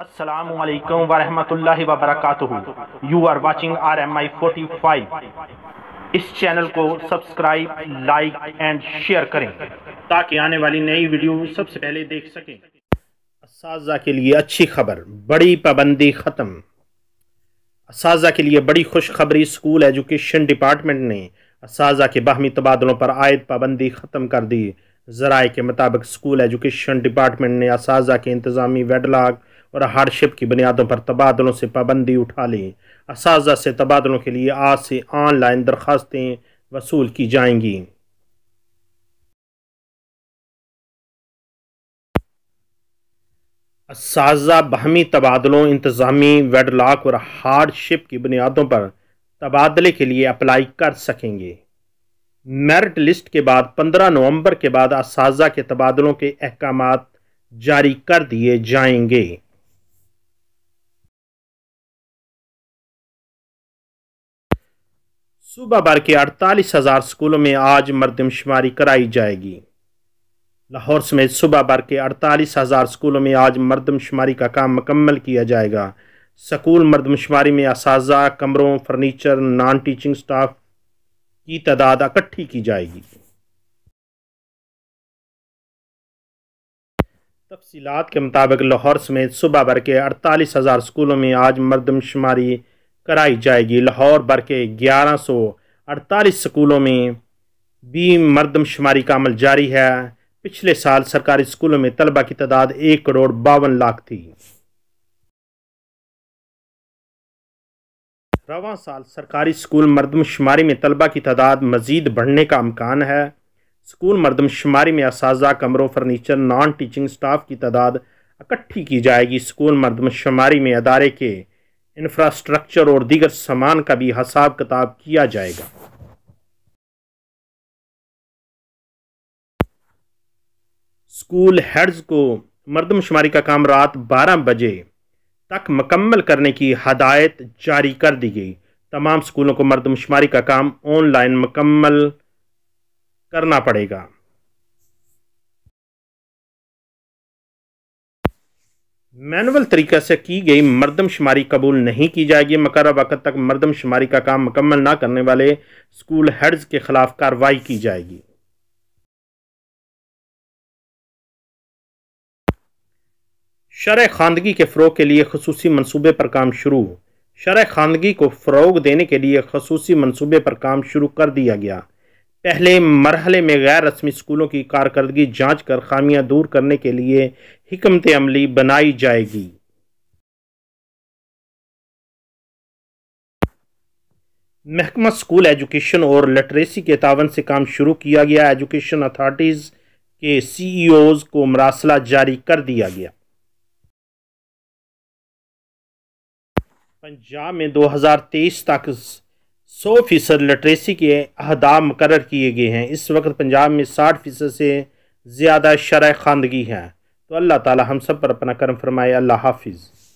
असलकम वरहमल वबरक you are watching R M I forty five इस चैनल को सब्सक्राइब लाइक एंड शेयर करें ताकि आने वाली नई वीडियो सबसे पहले देख सकें असाजा के लिए अच्छी खबर बड़ी पाबंदी ख़त्म असाजा के लिए बड़ी खुशखबरी स्कूल एजुकेशन डिपार्टमेंट ने असाजा के बाहमी तबादलों पर आयद पाबंदी ख़त्म कर दी ज़राए के मुताबिक स्कूल एजुकेशन डिपार्टमेंट ने इस के इंतज़ामी वेडलाग और हार्डशिप की बुनियादों पर तबादलों से पाबंदी उठा लें इस से तबादलों के लिए आज से ऑनलाइन दरख्वास्तें वसूल की जाएंगी साजा बहमी तबादलों इंतज़ामी वेडलाक और हार्डशिप की बुनियादों पर तबादले के लिए अप्लाई कर सकेंगे मेरिट लिस्ट के बाद पंद्रह नवंबर के बाद इस के तबादलों के अहकाम जारी कर दिए जाएंगे सुबह भर के अड़तालीस हज़ार स्कूलों में आज मरदमशुमारी कराई जाएगी लाहौर समेत सुबह भर के अड़तालीस हज़ार स्कूलों में आज मरदमशुमारी का काम मुकम्मल किया जाएगा स्कूल मरदमशुमारी में इस कमरों फर्नीचर नॉन टीचिंग स्टाफ की तादाद इकट्ठी की जाएगी तफसीत के मुताबिक लाहौर समेत सुबह भर के अड़तालीस हज़ार स्कूलों में आज मरदमशुमारी कराई जाएगी लाहौर भर के ग्यारह सौ अड़तालीस स्कूलों में भी मरदमशुमारी का अमल जारी है पिछले साल सरकारी स्कूलों में तलबा की तादाद एक करोड़ बावन लाख थी रवा साल सरकारी स्कूल मरदमशुमारी में तलबा की तादाद मज़ीद बढ़ने का अमकान है स्कूल मरदमशुमारी में असाजा कमरों फर्नीचर नॉन टीचिंग स्टाफ की तादाद इकट्ठी की जाएगी स्कूल मरदमशुमारी में अदारे के इंफ्रास्ट्रक्चर और दीगर सामान का भी हिसाब किताब किया जाएगा स्कूल हेड्स को मरदमशुमारी का काम रात 12 बजे तक मकम्मल करने की हदायत जारी कर दी गई तमाम स्कूलों को मरदमशुमारी का काम ऑनलाइन मकम्मल करना पड़ेगा मैनुअल तरीक़े से की गई मरदमशुमारी कबूल नहीं की जाएगी मकर वक़्त तक मरदमशुमारी का काम मुकम्मल ना करने वाले स्कूल हेड्स के ख़िलाफ़ कार्रवाई की जाएगी शरह खानदगी के फ़रोग के लिए खसूस मनसूबे पर काम शुरू शरह खानदगी को फ़रोग देने के लिए खसूसी मनसूबे पर काम शुरू कर दिया गया पहले मरहले में गैर रस्मी स्कूलों की कारकर्दगी जांच कर खामियां दूर करने के लिए हिकमत अमली बनाई जाएगी महकमा स्कूल एजुकेशन और लिटरेसी के तावन से काम शुरू किया गया एजुकेशन अथॉरिटीज़ के सीईओज e को मरासला जारी कर दिया गया पंजाब में 2023 तक 100 फीसद लिटरेसी के अहदाम मुकर किए गए हैं इस वक्त पंजाब में 60 फीसद से ज़्यादा शरह खानदगी है तो अल्लाह ताला हम सब पर अपना करम फरमाए अल्लाह हाफिज़